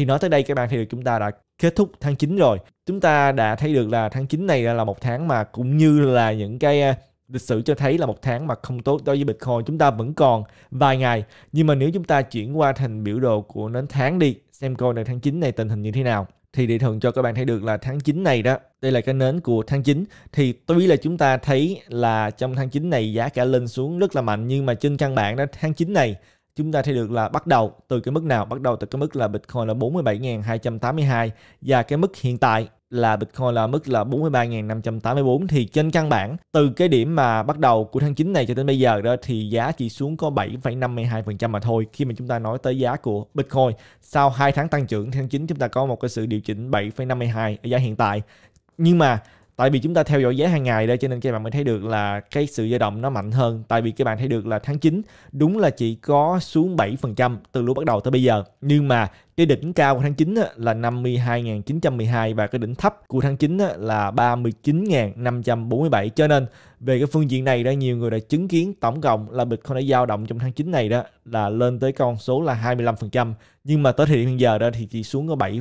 Thì nói tới đây các bạn thì chúng ta đã kết thúc tháng 9 rồi. Chúng ta đã thấy được là tháng 9 này là một tháng mà cũng như là những cái à, lịch sử cho thấy là một tháng mà không tốt đối với Bitcoin chúng ta vẫn còn vài ngày nhưng mà nếu chúng ta chuyển qua thành biểu đồ của nến tháng đi xem coi là tháng 9 này tình hình như thế nào thì để thường cho các bạn thấy được là tháng 9 này đó đây là cái nến của tháng 9 thì tuy là chúng ta thấy là trong tháng 9 này giá cả lên xuống rất là mạnh nhưng mà trên căn bản đó tháng 9 này chúng ta thấy được là bắt đầu từ cái mức nào bắt đầu từ cái mức là Bitcoin là 47.282 và cái mức hiện tại là Bitcoin là mức là 43.584 thì trên căn bản từ cái điểm mà bắt đầu của tháng 9 này cho đến bây giờ đó thì giá chỉ xuống có 7,52% mà thôi khi mà chúng ta nói tới giá của Bitcoin sau 2 tháng tăng trưởng tháng 9 chúng ta có một cái sự điều chỉnh 7,52 ở giá hiện tại nhưng mà tại vì chúng ta theo dõi giá hàng ngày đây cho nên các bạn mới thấy được là cái sự dao động nó mạnh hơn tại vì các bạn thấy được là tháng 9 đúng là chỉ có xuống 7% từ lúc bắt đầu tới bây giờ nhưng mà cái đỉnh cao của tháng 9 là 52.912 và cái đỉnh thấp của tháng 9 là 39.547 cho nên về cái phương diện này đó nhiều người đã chứng kiến tổng cộng là Bitcoin đã dao động trong tháng 9 này đó là lên tới con số là 25% nhưng mà tới thời điểm hiện giờ đó thì chỉ xuống có 7,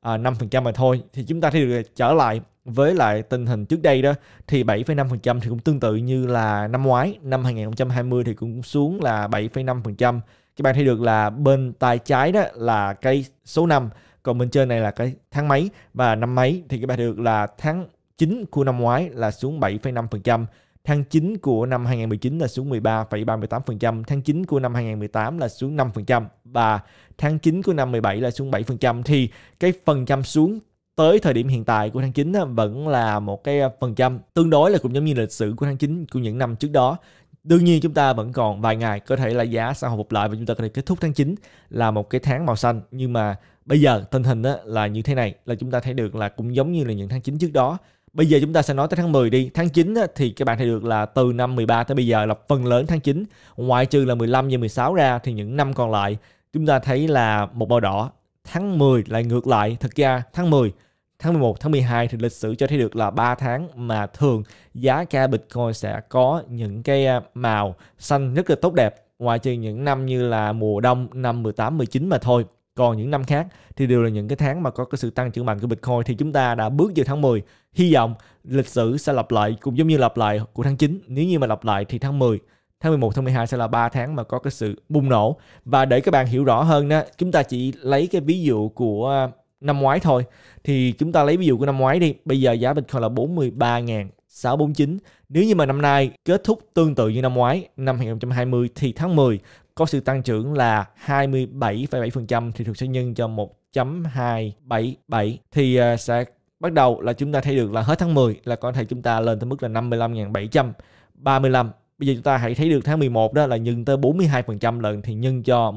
À, năm phần trăm mà thôi thì chúng ta thì trở lại với lại tình hình trước đây đó thì 7,5% thì cũng tương tự như là năm ngoái năm 2020 thì cũng xuống là 7,5% các bạn thấy được là bên tay trái đó là cái số 5 còn bên trên này là cái tháng mấy và năm mấy thì các bạn thấy được là tháng 9 của năm ngoái là xuống 7,5% Tháng 9 của năm 2019 là xuống 13,38%, tháng 9 của năm 2018 là xuống 5% và tháng 9 của năm 17 là xuống 7% thì cái phần trăm xuống tới thời điểm hiện tại của tháng 9 vẫn là một cái phần trăm tương đối là cũng giống như lịch sử của tháng 9 của những năm trước đó. Đương nhiên chúng ta vẫn còn vài ngày có thể là giá sẽ hồi phục lại và chúng ta có thể kết thúc tháng 9 là một cái tháng màu xanh nhưng mà bây giờ tình hình là như thế này là chúng ta thấy được là cũng giống như là những tháng 9 trước đó Bây giờ chúng ta sẽ nói tới tháng 10 đi. Tháng 9 thì các bạn thấy được là từ năm 13 tới bây giờ là phần lớn tháng 9. Ngoại trừ là 15 và 16 ra thì những năm còn lại chúng ta thấy là một màu đỏ tháng 10 lại ngược lại thực ra tháng 10 tháng 11, tháng 12 thì lịch sử cho thấy được là 3 tháng mà thường giá ca Bitcoin sẽ có những cái à, màu xanh rất là tốt đẹp ngoài trừ những năm như là mùa đông năm 18, 19 mà thôi. Còn những năm khác thì đều là những cái tháng mà có cái sự tăng trưởng mạnh của Bitcoin thì chúng ta đã bước vào tháng 10. Hy vọng lịch sử sẽ lặp lại cũng giống như lặp lại của tháng 9. Nếu như mà lặp lại thì tháng 10 tháng 11 tháng 12 sẽ là 3 tháng mà có cái sự bùng nổ và để các bạn hiểu rõ hơn đó chúng ta chỉ lấy cái ví dụ của à, năm ngoái thôi thì chúng ta lấy ví dụ của năm ngoái đi bây giờ giá Bitcoin là 43.649 nếu như mà năm nay kết thúc tương tự như năm ngoái năm 2020 thì tháng 10 có sự tăng trưởng là 27,7% thì thực sự nhân cho 1.277 thì à, sẽ bắt đầu là chúng ta thấy được là hết tháng 10 là có thể chúng ta lên tới mức là 55.735 Bây giờ chúng ta hãy thấy được tháng 11 đó là nhân tới 42% lần thì nhân cho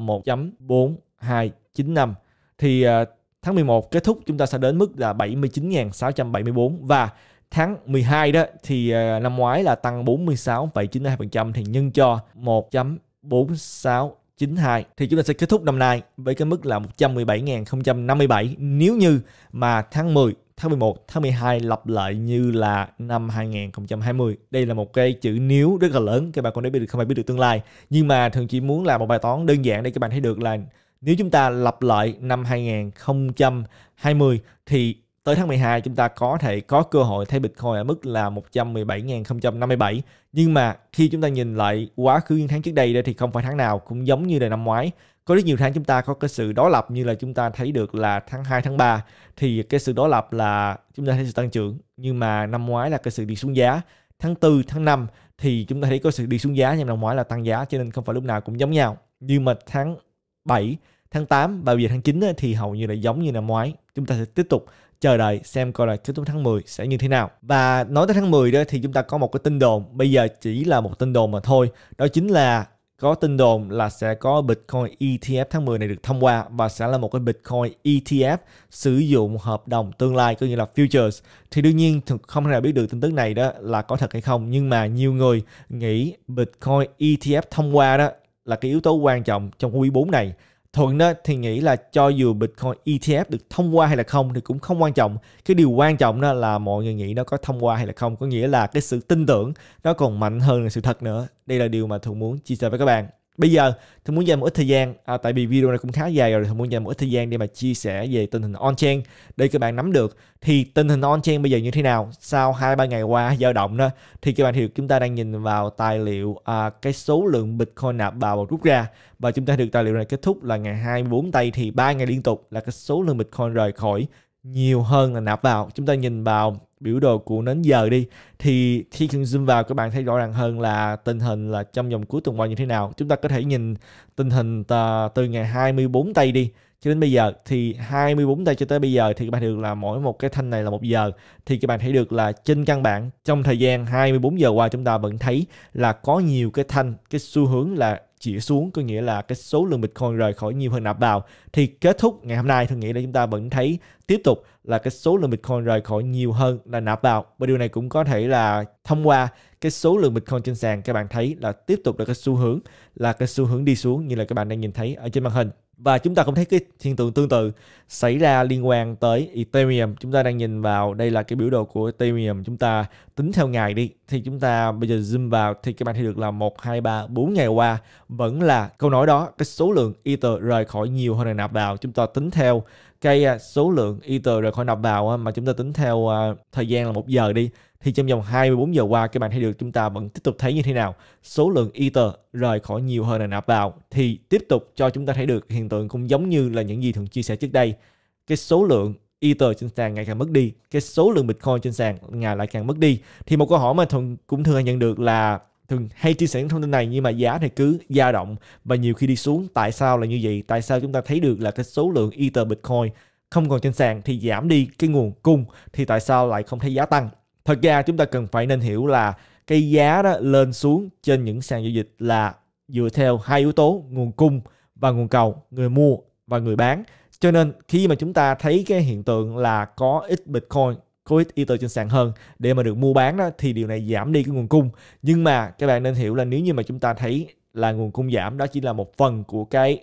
1.4295 thì à, tháng 11 kết thúc chúng ta sẽ đến mức là 79.674 và tháng 12 đó thì à, năm ngoái là tăng 46,92% thì nhân cho 1.4692 thì chúng ta sẽ kết thúc năm nay với cái mức là 117.057 nếu như mà tháng 10 tháng 11, tháng 12 lặp lại như là năm 2020. Đây là một cái chữ nếu rất là lớn, các bạn còn biết được không ai biết được tương lai. Nhưng mà thường chỉ muốn làm một bài toán đơn giản để các bạn thấy được là nếu chúng ta lặp lại năm 2020 thì tới tháng 12 chúng ta có thể có cơ hội thấy Bitcoin ở mức là 117.057 nhưng mà khi chúng ta nhìn lại quá khứ những tháng trước đây thì không phải tháng nào cũng giống như là năm ngoái có rất nhiều tháng chúng ta có cái sự đối lập như là chúng ta thấy được là tháng 2, tháng 3 thì cái sự đối lập là chúng ta thấy sự tăng trưởng nhưng mà năm ngoái là cái sự đi xuống giá tháng 4, tháng 5 thì chúng ta thấy có sự đi xuống giá nhưng năm ngoái là tăng giá cho nên không phải lúc nào cũng giống nhau nhưng mà tháng 7 tháng 8 và bây giờ tháng 9 thì hầu như là giống như năm ngoái chúng ta sẽ tiếp tục chờ đợi xem coi là kết thúc tháng 10 sẽ như thế nào. Và nói tới tháng 10 đó thì chúng ta có một cái tin đồn, bây giờ chỉ là một tin đồn mà thôi. Đó chính là có tin đồn là sẽ có Bitcoin ETF tháng 10 này được thông qua và sẽ là một cái Bitcoin ETF sử dụng hợp đồng tương lai có nghĩa là futures. Thì đương nhiên không thể nào biết được tin tức này đó là có thật hay không nhưng mà nhiều người nghĩ Bitcoin ETF thông qua đó là cái yếu tố quan trọng trong quý 4 này Thuận đó thì nghĩ là cho dù Bitcoin ETF được thông qua hay là không thì cũng không quan trọng. Cái điều quan trọng đó là mọi người nghĩ nó có thông qua hay là không. Có nghĩa là cái sự tin tưởng nó còn mạnh hơn là sự thật nữa. Đây là điều mà Thuận muốn chia sẻ với các bạn bây giờ tôi muốn dành một ít thời gian à, tại vì video này cũng khá dài rồi tôi muốn dành một ít thời gian để mà chia sẻ về tình hình on chain để các bạn nắm được thì tình hình on chain bây giờ như thế nào sau hai ba ngày qua dao động đó thì các bạn hiểu chúng ta đang nhìn vào tài liệu à, cái số lượng bitcoin nạp vào và rút ra và chúng ta được tài liệu này kết thúc là ngày 24 tây thì ba ngày liên tục là cái số lượng bitcoin rời khỏi nhiều hơn là nạp vào chúng ta nhìn vào biểu đồ của nến giờ đi thì khi zoom vào các bạn thấy rõ ràng hơn là tình hình là trong dòng cuối tuần qua như thế nào chúng ta có thể nhìn tình hình à, từ ngày 24 tây đi cho đến bây giờ thì 24 tay cho tới bây giờ thì các bạn được là mỗi một cái thanh này là một giờ thì các bạn thấy được là trên căn bản trong thời gian 24 giờ qua chúng ta vẫn thấy là có nhiều cái thanh cái xu hướng là chỉ xuống có nghĩa là cái số lượng Bitcoin rời khỏi nhiều hơn nạp vào thì kết thúc ngày hôm nay tôi nghĩ là chúng ta vẫn thấy tiếp tục là cái số lượng Bitcoin rời khỏi nhiều hơn là nạp vào và điều này cũng có thể là thông qua cái số lượng Bitcoin trên sàn các bạn thấy là tiếp tục là cái xu hướng là cái xu hướng đi xuống như là các bạn đang nhìn thấy ở trên màn hình và chúng ta cũng thấy cái hiện tượng tương tự xảy ra liên quan tới Ethereum. Chúng ta đang nhìn vào đây là cái biểu đồ của Ethereum. Chúng ta tính theo ngày đi. Thì chúng ta bây giờ zoom vào thì các bạn thấy được là 1, 2, 3, 4 ngày qua vẫn là câu nói đó. Cái số lượng Ether rời khỏi nhiều hơn là nạp vào. Chúng ta tính theo cái à, số lượng Ether rời khỏi nạp vào mà chúng ta tính theo à, thời gian là một giờ đi thì trong vòng 24 giờ qua các bạn thấy được chúng ta vẫn tiếp tục thấy như thế nào số lượng Ether rời khỏi nhiều hơn là nạp vào thì tiếp tục cho chúng ta thấy được hiện tượng cũng giống như là những gì thường chia sẻ trước đây cái số lượng Ether trên sàn ngày càng mất đi cái số lượng Bitcoin trên sàn ngày lại càng mất đi thì một câu hỏi mà thường cũng thường nhận được là thường hay chia sẻ những thông tin này nhưng mà giá thì cứ dao động và nhiều khi đi xuống tại sao là như vậy tại sao chúng ta thấy được là cái số lượng Ether Bitcoin không còn trên sàn thì giảm đi cái nguồn cung thì tại sao lại không thấy giá tăng thật ra chúng ta cần phải nên hiểu là cái giá đó lên xuống trên những sàn giao dịch là dựa theo hai yếu tố nguồn cung và nguồn cầu người mua và người bán cho nên khi mà chúng ta thấy cái hiện tượng là có ít bitcoin có ít ether trên sàn hơn để mà được mua bán đó thì điều này giảm đi cái nguồn cung nhưng mà các bạn nên hiểu là nếu như mà chúng ta thấy là nguồn cung giảm đó chỉ là một phần của cái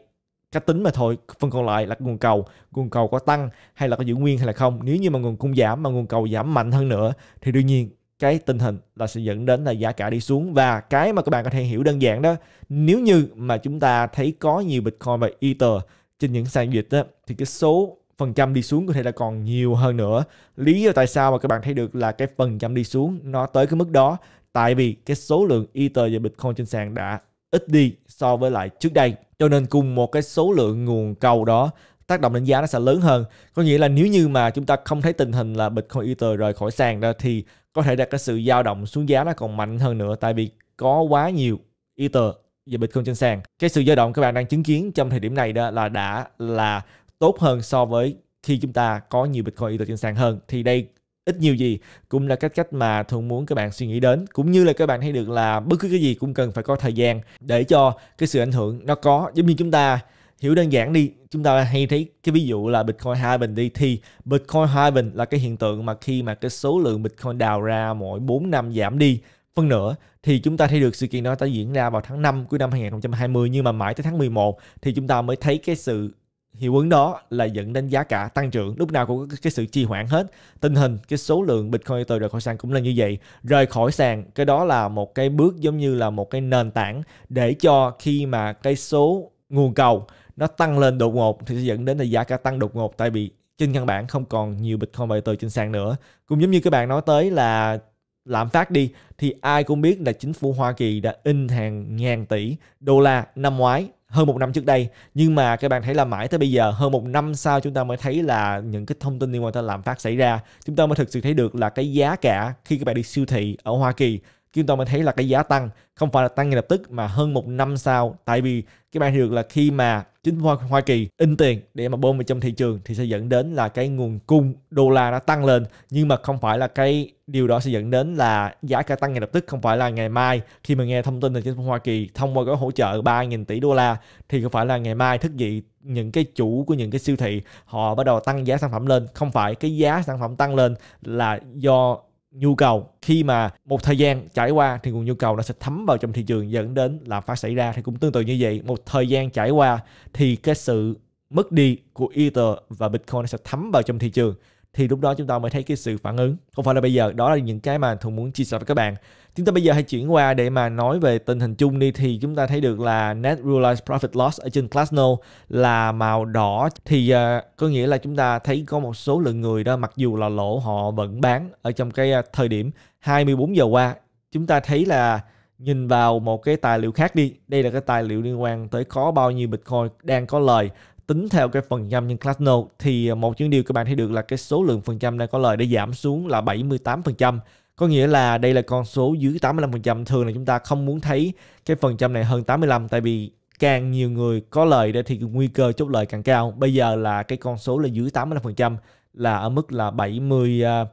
cách tính mà thôi phần còn lại là nguồn cầu nguồn cầu có tăng hay là có giữ nguyên hay là không nếu như mà nguồn cung giảm mà nguồn cầu giảm mạnh hơn nữa thì đương nhiên cái tình hình là sẽ dẫn đến là giá cả đi xuống và cái mà các bạn có thể hiểu đơn giản đó nếu như mà chúng ta thấy có nhiều bitcoin và ether trên những sàn dịch đó, thì cái số phần trăm đi xuống có thể là còn nhiều hơn nữa lý do tại sao mà các bạn thấy được là cái phần trăm đi xuống nó tới cái mức đó tại vì cái số lượng ether và bitcoin trên sàn đã ít đi so với lại trước đây cho nên cùng một cái số lượng nguồn cầu đó tác động đến giá nó sẽ lớn hơn có nghĩa là nếu như mà chúng ta không thấy tình hình là Bitcoin Ether rời khỏi sàn ra thì có thể đạt cái sự dao động xuống giá nó còn mạnh hơn nữa tại vì có quá nhiều Ether và Bitcoin trên sàn cái sự dao động các bạn đang chứng kiến trong thời điểm này đó là đã là tốt hơn so với khi chúng ta có nhiều Bitcoin Ether trên sàn hơn thì đây ít nhiều gì cũng là cách cách mà thường muốn các bạn suy nghĩ đến cũng như là các bạn thấy được là bất cứ cái gì cũng cần phải có thời gian để cho cái sự ảnh hưởng nó có giống như chúng ta hiểu đơn giản đi chúng ta hay thấy cái ví dụ là Bitcoin halving đi thì Bitcoin halving là cái hiện tượng mà khi mà cái số lượng Bitcoin đào ra mỗi 4 năm giảm đi phân nửa thì chúng ta thấy được sự kiện đó đã diễn ra vào tháng 5 của năm 2020 nhưng mà mãi tới tháng 11 thì chúng ta mới thấy cái sự hiệu ứng đó là dẫn đến giá cả tăng trưởng lúc nào cũng có cái sự trì hoãn hết tình hình cái số lượng bitcoin từ rời khỏi sàn cũng là như vậy rời khỏi sàn cái đó là một cái bước giống như là một cái nền tảng để cho khi mà cái số nguồn cầu nó tăng lên đột ngột thì sẽ dẫn đến là giá cả tăng đột ngột tại vì trên căn bản không còn nhiều bitcoin và từ trên sàn nữa cũng giống như các bạn nói tới là lạm phát đi thì ai cũng biết là chính phủ Hoa Kỳ đã in hàng ngàn tỷ đô la năm ngoái hơn một năm trước đây nhưng mà các bạn thấy là mãi tới bây giờ hơn một năm sau chúng ta mới thấy là những cái thông tin liên quan tới lạm phát xảy ra chúng ta mới thực sự thấy được là cái giá cả khi các bạn đi siêu thị ở Hoa Kỳ chúng ta mới thấy là cái giá tăng không phải là tăng ngay lập tức mà hơn một năm sau tại vì các bạn hiểu được là khi mà chính phủ Hoa Kỳ in tiền để mà bơm vào trong thị trường thì sẽ dẫn đến là cái nguồn cung đô la nó tăng lên nhưng mà không phải là cái điều đó sẽ dẫn đến là giá cả tăng ngay lập tức không phải là ngày mai khi mà nghe thông tin từ chính phủ Hoa Kỳ thông qua gói hỗ trợ 3.000 tỷ đô la thì không phải là ngày mai thức dậy những cái chủ của những cái siêu thị họ bắt đầu tăng giá sản phẩm lên không phải cái giá sản phẩm tăng lên là do nhu cầu khi mà một thời gian trải qua thì nguồn nhu cầu nó sẽ thấm vào trong thị trường dẫn đến lạm phát xảy ra thì cũng tương tự như vậy một thời gian trải qua thì cái sự mất đi của Ether và Bitcoin nó sẽ thấm vào trong thị trường thì lúc đó chúng ta mới thấy cái sự phản ứng không phải là bây giờ đó là những cái mà thùng muốn chia sẻ với các bạn chúng ta bây giờ hãy chuyển qua để mà nói về tình hình chung đi thì chúng ta thấy được là net realized profit loss ở trên Glassno là màu đỏ thì uh, có nghĩa là chúng ta thấy có một số lượng người đó mặc dù là lỗ họ vẫn bán ở trong cái ờ, thời điểm 24 giờ qua chúng ta thấy là nhìn vào một cái tài liệu khác đi đây là cái tài liệu liên quan tới có bao nhiêu bitcoin đang có lời tính theo cái phần trăm nhân class no thì à, một những điều các bạn thấy được là cái số lượng phần trăm đang có lời đã giảm xuống là 78%. Có nghĩa là đây là con số dưới 85% thường là chúng ta không muốn thấy cái phần trăm này hơn 85 tại vì càng nhiều người có lời thì nguy cơ chốt lời càng cao. Bây giờ là cái con số là dưới 85% là ở mức là 78,4%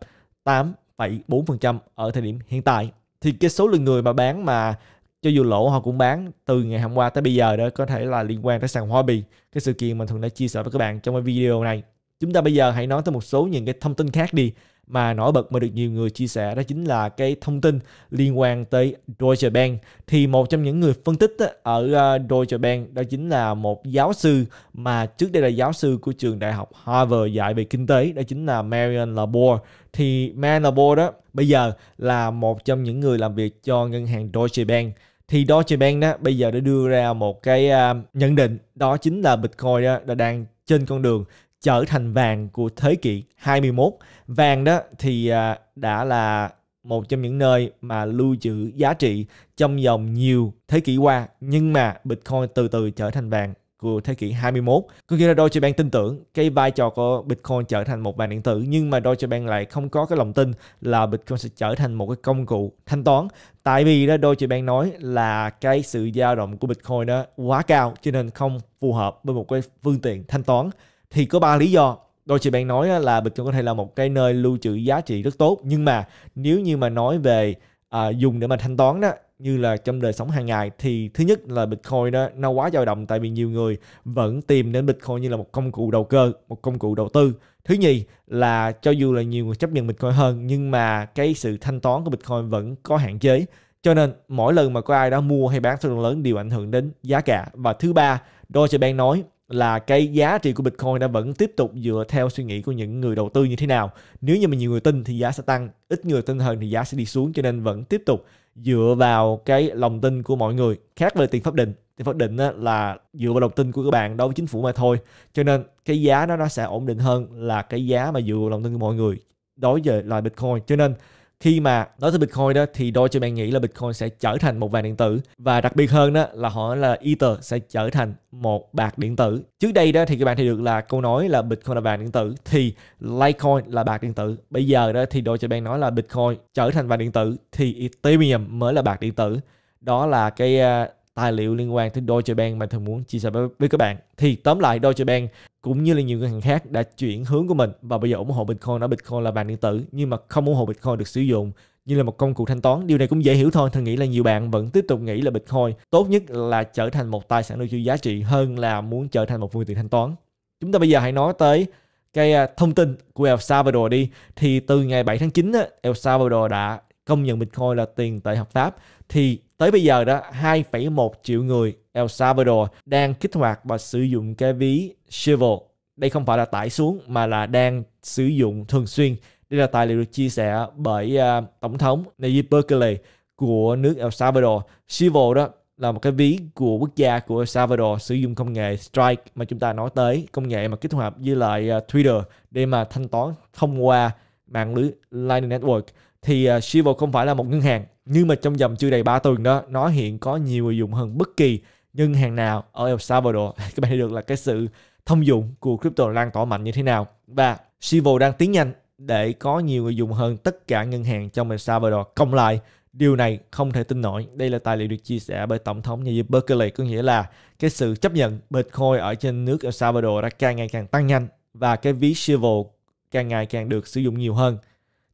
ở thời điểm hiện tại. Thì cái số lượng người mà bán mà cho dù lỗ họ cũng bán từ ngày hôm qua tới bây giờ đó có thể là liên quan tới sàn Bì cái sự kiện mà thường đã chia sẻ với các bạn trong cái video này chúng ta bây giờ hãy nói tới một số những cái thông tin khác đi mà nổi bật mà được nhiều người chia sẻ đó chính là cái thông tin liên quan tới Deutsche Bank thì một trong những người phân tích ở à, Deutsche Bank đó chính là một giáo sư mà trước đây là giáo sư của trường đại học Harvard dạy về kinh tế đó chính là Marion Labor thì Marion Labor đó bây giờ là một trong những người làm việc cho ngân hàng Deutsche Bank thì Deutsche Bank đó bây giờ đã đưa ra một cái à, nhận định đó chính là Bitcoin đó, đã đang trên con đường trở thành vàng của thế kỷ 21. Vàng đó thì à, đã là một trong những nơi mà lưu trữ giá trị trong vòng nhiều thế kỷ qua nhưng mà Bitcoin từ từ trở thành vàng của thế kỷ 21. Có nghĩa là Deutsche Bank tin tưởng cái vai trò của Bitcoin trở thành một vàng điện tử nhưng mà Deutsche Bank lại không có cái lòng tin là Bitcoin sẽ trở thành một cái công cụ thanh toán. Tại vì đó Deutsche Bank nói là cái sự dao động của Bitcoin đó quá cao cho nên không phù hợp với một cái phương tiện thanh toán thì có ba lý do đôi chị bạn nói là Bitcoin có thể là một cái nơi lưu trữ giá trị rất tốt nhưng mà nếu như mà nói về à, dùng để mà thanh toán đó như là trong đời sống hàng ngày thì thứ nhất là Bitcoin đó nó quá dao động tại vì nhiều người vẫn tìm đến Bitcoin như là một công cụ đầu cơ, một công cụ đầu tư. Thứ nhì là cho dù là nhiều người chấp nhận Bitcoin hơn nhưng mà cái sự thanh toán của Bitcoin vẫn có hạn chế. Cho nên mỗi lần mà có ai đó mua hay bán số lượng lớn đều ảnh hưởng đến giá cả. Và thứ ba, Deutsche Bank nói là cái giá trị của Bitcoin đã vẫn tiếp tục dựa theo suy nghĩ của những người đầu tư như thế nào. Nếu như mà nhiều người tin thì giá sẽ tăng, ít người tin hơn thì giá sẽ đi xuống cho nên vẫn tiếp tục dựa vào cái lòng tin của mọi người. Khác với tiền pháp định, tiền pháp định là dựa vào lòng tin của các bạn đối với chính phủ mà thôi. Cho nên cái giá nó nó sẽ ổn định hơn là cái giá mà dựa vào lòng tin của mọi người đối với loại Bitcoin. Cho nên khi mà nói tới Bitcoin đó thì đôi cho bạn nghĩ là Bitcoin sẽ trở thành một vàng điện tử và đặc biệt hơn đó là họ là Ether sẽ trở thành một bạc điện tử. Trước đây đó thì các bạn thấy được là câu nói là Bitcoin là vàng điện tử thì Litecoin là bạc điện tử. Bây giờ đó thì đôi cho bạn nói là Bitcoin trở thành vàng điện tử thì Ethereum mới là bạc điện tử. Đó là cái à, tài liệu liên quan tới Deutsche Bank mà thường muốn chia sẻ với, với các bạn. Thì tóm lại Deutsche Bank cũng như là nhiều ngân hàng khác đã chuyển hướng của mình và bây giờ ủng hộ Bitcoin ở Bitcoin là vàng điện tử nhưng mà không ủng hộ Bitcoin được sử dụng như là một công cụ thanh toán. Điều này cũng dễ hiểu thôi, tôi nghĩ là nhiều bạn vẫn tiếp tục nghĩ là Bitcoin tốt nhất là trở thành một tài sản lưu trữ giá trị hơn là muốn trở thành một phương tiện thanh toán. Chúng ta bây giờ hãy nói tới cái à, thông tin của El Salvador đi thì từ ngày 7 tháng 9 El Salvador đã công nhận Bitcoin là tiền tệ hợp pháp thì tới bây giờ đó 2,1 triệu người El Salvador đang kích hoạt và sử dụng cái ví Shivel. Đây không phải là tải xuống mà là đang sử dụng thường xuyên. Đây là tài liệu được chia sẻ bởi uh, Tổng thống Nayib Bukele của nước El Salvador. Shivel đó là một cái ví của quốc gia của El Salvador sử dụng công nghệ Strike mà chúng ta nói tới, công nghệ mà kết hợp với lại uh, Twitter để mà thanh toán thông qua mạng lưới Lightning Network thì uh, à, Shivo không phải là một ngân hàng nhưng mà trong vòng chưa đầy 3 tuần đó nó hiện có nhiều người dùng hơn bất kỳ nhưng hàng nào ở El Salvador các bạn thấy được là cái sự thông dụng của crypto lan tỏa mạnh như thế nào và Shivo đang tiến nhanh để có nhiều người dùng hơn tất cả ngân hàng trong El Salvador cộng lại Điều này không thể tin nổi. Đây là tài liệu được chia sẻ bởi Tổng thống Nayib Berkeley có nghĩa là cái sự chấp nhận Bitcoin ở trên nước El Salvador đã càng ngày càng tăng nhanh và cái ví Shivo càng ngày càng được sử dụng nhiều hơn.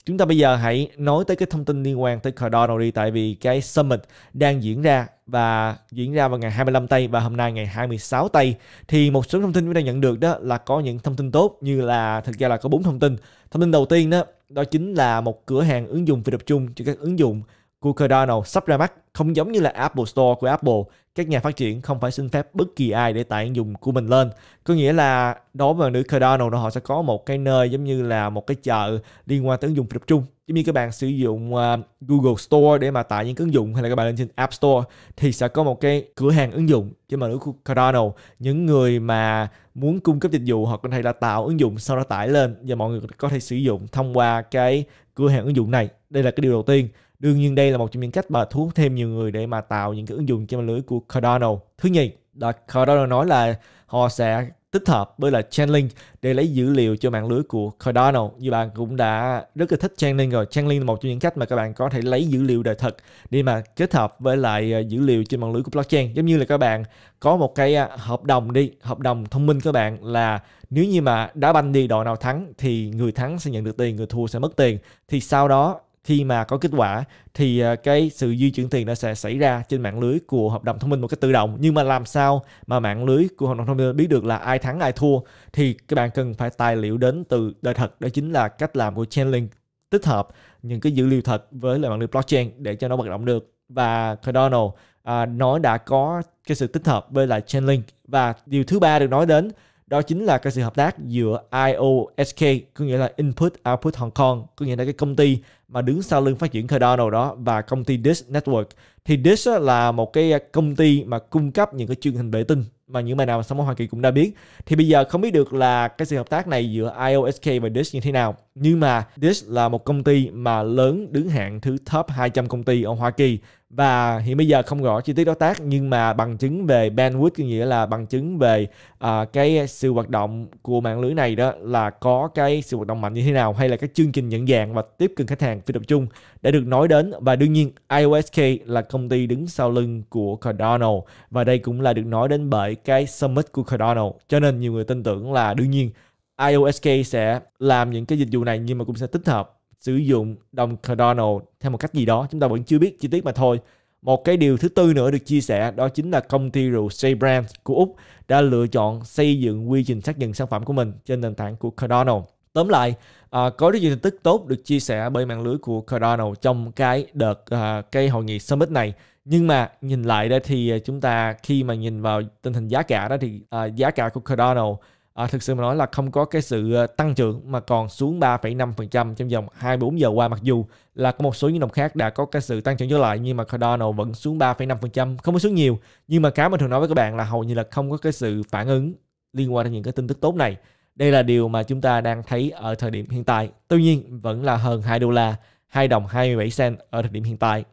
Chúng ta bây giờ hãy nói tới cái thông tin liên quan tới Cardano đi tại vì cái summit đang diễn ra và diễn ra vào ngày 25 tây và hôm nay ngày 26 tây thì một số thông tin chúng ta nhận được đó là có những thông tin tốt như là thực ra là có bốn thông tin. Thông tin đầu tiên đó đó chính là một cửa hàng ứng dụng phi tập trung cho các ứng dụng của Cardano sắp ra mắt không giống như là Apple Store của Apple các nhà phát triển không phải xin phép bất kỳ ai để tải ứng dụng của mình lên. Có nghĩa là đối với nữ Cardano họ sẽ có một cái nơi giống như là một cái chợ liên quan tới ứng dụng tập trung. Giống như các bạn sử dụng ờ, Google Store để mà tải những ứng dụng hay là các bạn lên trên App Store thì sẽ có một cái cửa hàng ứng dụng trên mà lưới của Cardano. Những người mà muốn cung cấp dịch vụ hoặc có thể là tạo ứng dụng sau đó tải lên và mọi người có thể sử dụng thông qua cái cửa hàng ứng dụng này. Đây là cái điều đầu tiên. Đương nhiên đây là một trong những cách mà thu hút thêm nhiều người để mà tạo những cái ứng dụng trên mạng lưới của Cardano. Thứ nhì là Cardano nói là họ sẽ tích hợp với là Chainlink để lấy dữ liệu cho mạng lưới của Cardano. Như bạn cũng đã rất là thích Chainlink rồi. Chainlink là một trong những cách mà các bạn có thể lấy dữ liệu đời thật để mà kết hợp với lại ờ, dữ liệu trên mạng lưới của blockchain. Giống như là các bạn có một cái ờ, hợp đồng đi, hợp đồng thông minh các bạn là nếu như mà đá banh đi đội nào thắng thì người thắng sẽ nhận được tiền, người thua sẽ mất tiền. Thì sau đó khi mà có kết quả thì à, cái sự di chuyển tiền nó sẽ xảy ra trên mạng lưới của hợp đồng thông minh một cách tự động nhưng mà làm sao mà mạng lưới của hợp đồng thông minh biết được là ai thắng ai thua thì các bạn cần phải tài liệu đến từ đời thật đó chính là cách làm của Chainlink tích hợp những cái dữ liệu thật với lại mạng lưới blockchain để cho nó hoạt động được và Cardano à, nó đã có cái sự tích hợp với lại Chainlink và điều thứ ba được nói đến đó chính là cái sự hợp tác giữa IOSK có nghĩa là Input Output Hong Kong có nghĩa là cái công ty mà đứng sau lưng phát triển Cardano đó và công ty Dish Network thì Dish là một cái công ty mà cung cấp những cái chương trình vệ tinh mà những bạn nào sống ở Hoa Kỳ cũng đã biết thì bây giờ không biết được là cái sự hợp tác này giữa IOSK và Dish như thế nào nhưng mà Dish là một công ty mà lớn đứng hạng thứ top 200 công ty ở Hoa Kỳ và hiện bây giờ không rõ chi tiết đối tác nhưng mà bằng chứng về bandwidth nghĩa là bằng chứng về uh, cái sự hoạt động của mạng lưới này đó là có cái sự hoạt động mạnh như thế nào hay là các chương trình nhận dạng và tiếp cận khách hàng phi tập trung đã được nói đến và đương nhiên IOSK là công ty đứng sau lưng của Cardano và đây cũng là được nói đến bởi cái summit của Cardano cho nên nhiều người tin tưởng là đương nhiên IOSK sẽ làm những cái dịch vụ này nhưng mà cũng sẽ tích hợp sử dụng đồng cardano theo một cách gì đó chúng ta vẫn chưa biết chi tiết mà thôi một cái điều thứ tư nữa được chia sẻ đó chính là công ty rượu Brand của Úc đã lựa chọn xây dựng quy trình xác nhận sản phẩm của mình trên nền tảng của Cardano. Tóm lại, à, có rất nhiều tin tức tốt được chia sẻ bởi mạng lưới của Cardano trong cái đợt à, cái hội nghị summit này. Nhưng mà nhìn lại đó thì à, chúng ta khi mà nhìn vào tình hình giá cả đó thì à, giá cả của Cardano à, thực sự mà nói là không có cái sự ờ, tăng trưởng mà còn xuống 3,5% trong vòng 24 giờ qua mặc dù là có một số những đồng khác đã có cái sự tăng trưởng trở lại nhưng mà Cardano vẫn xuống 3,5% không có xuống nhiều nhưng mà cái mà thường nói với các bạn là hầu như là không có cái sự phản ứng liên quan đến những cái tin tức tốt này đây là điều mà chúng ta đang thấy ở thời điểm hiện tại tuy nhiên vẫn là hơn 2 đô la 2 đồng 27 cent ở thời điểm hiện tại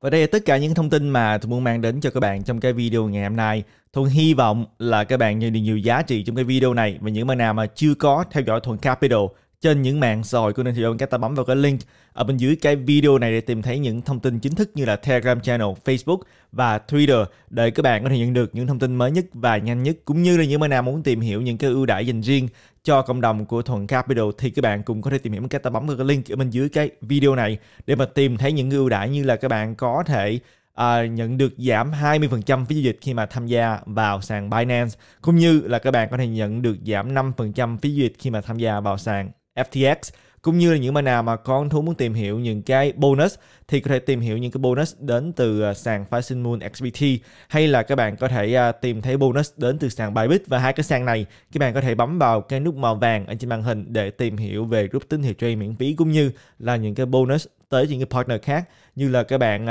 và đây là tất cả những thông tin mà tôi muốn mang đến cho các bạn trong cái video ngày hôm nay. Thuận hy vọng là các bạn nhận được nhiều giá trị trong cái video này và những bạn nào mà chưa có theo dõi Thuận Capital trên những mạng xã hội của nên thì các ta bấm vào cái link ở bên dưới cái video này để tìm thấy những thông tin chính thức như là Telegram channel, Facebook và Twitter để các bạn có thể nhận được những thông tin mới nhất và nhanh nhất cũng như là những bạn nào muốn tìm hiểu những cái ưu đãi dành riêng cho cộng đồng của Thuận Capital thì các bạn cũng có thể tìm hiểu cách ta bấm vào cái link ở bên dưới cái video này để mà tìm thấy những ưu đãi như là các bạn có thể à, nhận được giảm 20% phí giao dịch khi mà tham gia vào sàn Binance cũng như là các bạn có thể nhận được giảm 5% phí giao dịch khi mà tham gia vào sàn FTX cũng như là những bạn nào mà có thú muốn tìm hiểu những cái bonus thì có thể tìm hiểu những cái bonus đến từ à, sàn Fashion Moon XBT hay là các bạn có thể à, tìm thấy bonus đến từ sàn Bybit và hai cái sàn này các bạn có thể bấm vào cái nút màu vàng ở trên màn hình để tìm hiểu về group tín hiệu trade miễn phí cũng như là những cái bonus tới những cái partner khác như là các bạn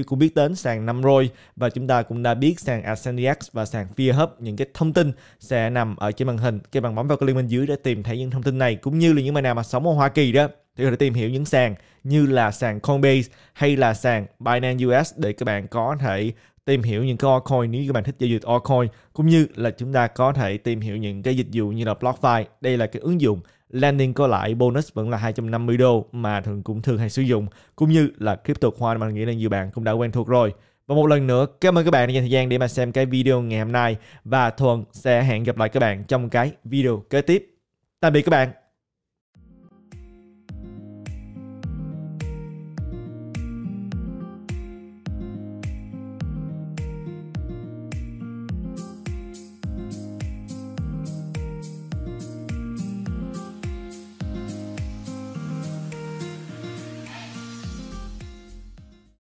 uh, cũng biết đến sàn Namroid và chúng ta cũng đã biết sàn Ascendiax và sàn Fearhub những cái thông tin sẽ nằm ở trên màn hình các bạn bấm vào cái link bên dưới để tìm thấy những thông tin này cũng như là những bạn nào mà sống ở Hoa Kỳ đó thì có thể tìm hiểu những sàn như là sàn Coinbase hay là sàn Binance US để các bạn có thể tìm hiểu những cái altcoin nếu các bạn thích giao dịch altcoin cũng như là chúng ta có thể tìm hiểu những cái dịch vụ như là BlockFi đây là cái ứng dụng Landing có lại bonus vẫn là 250 đô mà thường cũng thường hay sử dụng, cũng như là crypto coin mà nghĩ là nhiều bạn cũng đã quen thuộc rồi. Và một lần nữa, cảm ơn các bạn đã dành thời gian để mà xem cái video ngày hôm nay và Thuận sẽ hẹn gặp lại các bạn trong cái video kế tiếp. Tạm biệt các bạn.